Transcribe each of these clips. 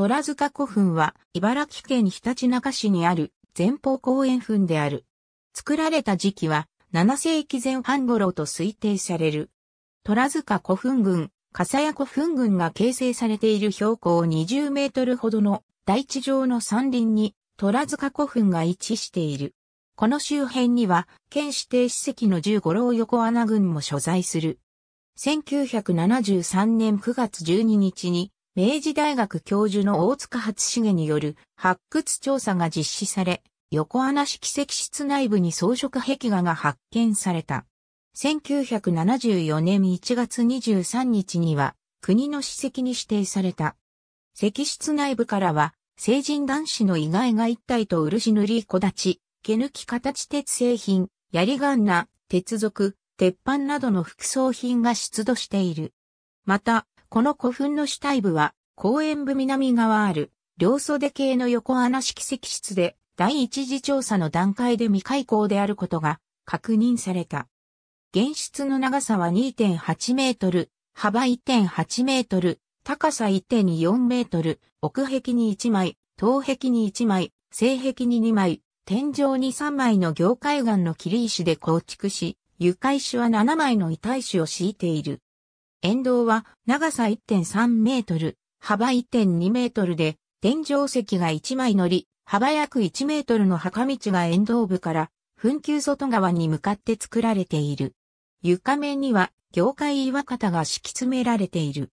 虎塚古墳は、茨城県ひたちなか市にある前方公園墳である。作られた時期は、7世紀前半頃と推定される。虎塚古墳群、笠谷古墳群が形成されている標高20メートルほどの大地上の山林に、虎塚古墳が位置している。この周辺には、県指定史跡の15郎横穴群も所在する。1973年9月12日に、明治大学教授の大塚初重による発掘調査が実施され、横穴式石室内部に装飾壁画が発見された。1974年1月23日には国の史跡に指定された。石室内部からは成人男子の意外が一体と漆塗り小立ち、毛抜き形鉄製品、槍ガンナ、鉄属、鉄板などの副葬品が出土している。また、この古墳の主体部は、公園部南側ある、両袖系の横穴式石室で、第一次調査の段階で未開口であることが確認された。原室の長さは2.8メートル、幅1.8メートル、高さ1.4メートル、奥壁に1枚、東壁に1枚、西壁に2枚、天井に3枚の業界岩の切り石で構築し、床石は7枚の遺体石を敷いている。沿道は長さ1.3メートル、幅1.2メートルで、天井石が1枚乗り、幅約1メートルの墓道が沿道部から、墳丘外側に向かって作られている。床面には、業界岩方が敷き詰められている。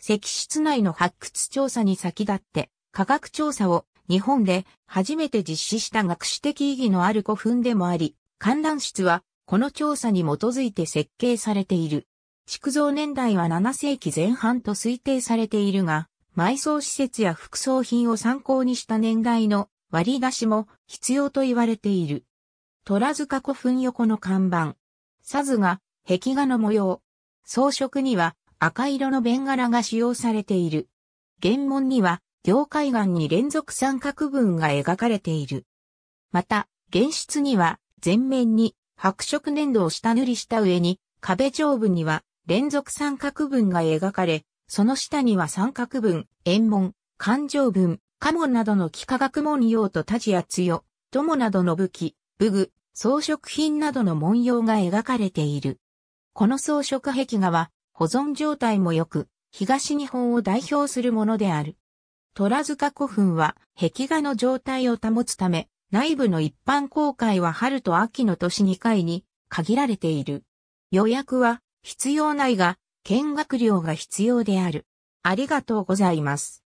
石室内の発掘調査に先立って、科学調査を日本で初めて実施した学士的意義のある古墳でもあり、観覧室はこの調査に基づいて設計されている。築造年代は7世紀前半と推定されているが、埋葬施設や副葬品を参考にした年代の割り出しも必要と言われている。虎塚古墳横の看板。サズが壁画の模様。装飾には赤色の弁柄が使用されている。原門には業界岩に連続三角文が描かれている。また、原室には全面に白色粘土を下塗りした上に壁上部には連続三角文が描かれ、その下には三角文、円文、感情文、家紋などの幾何学文様と太刀や強、友などの武器、武具、装飾品などの文様が描かれている。この装飾壁画は保存状態も良く、東日本を代表するものである。虎塚古墳は壁画の状態を保つため、内部の一般公開は春と秋の年2回に限られている。予約は必要ないが、見学料が必要である。ありがとうございます。